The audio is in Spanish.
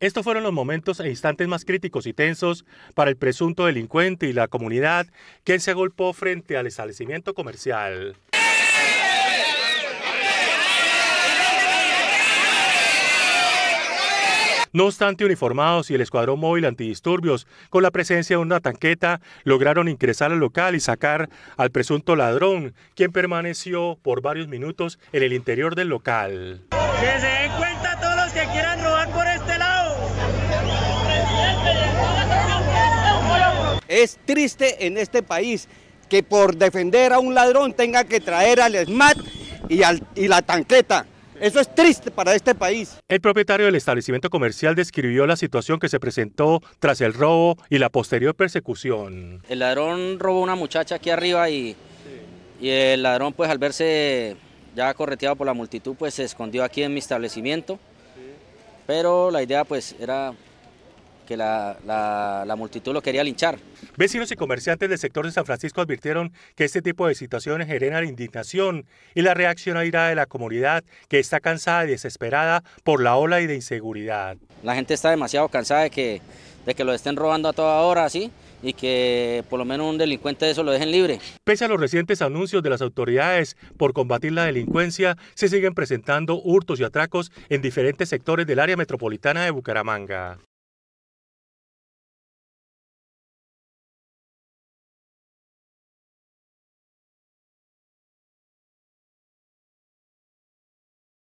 Estos fueron los momentos e instantes más críticos y tensos para el presunto delincuente y la comunidad, quien se agolpó frente al establecimiento comercial. No obstante, uniformados y el escuadrón móvil antidisturbios, con la presencia de una tanqueta, lograron ingresar al local y sacar al presunto ladrón, quien permaneció por varios minutos en el interior del local. ¡Que se den cuenta! quieran robar por este lado. Es triste en este país que por defender a un ladrón tenga que traer al SMAT y, la tanqueta. Eso es triste para este país. El propietario del establecimiento comercial describió la situación que se presentó tras el robo y la posterior persecución. El ladrón robó una muchacha aquí arriba y, y, el ladrón pues al verse ya correteado por la multitud pues se escondió aquí en mi establecimiento. Pero la idea pues era que la, la, multitud lo quería linchar. Vecinos y comerciantes del sector de San Francisco advirtieron que este tipo de situaciones generan indignación y la reacción airada de la comunidad que está cansada y desesperada por la ola y de inseguridad. La gente está demasiado cansada de que, lo estén robando a toda hora, ¿sí?, y que por lo menos un delincuente de eso lo dejen libre. Pese a los recientes anuncios de las autoridades por combatir la delincuencia, se siguen presentando hurtos y atracos en diferentes sectores del área metropolitana de Bucaramanga.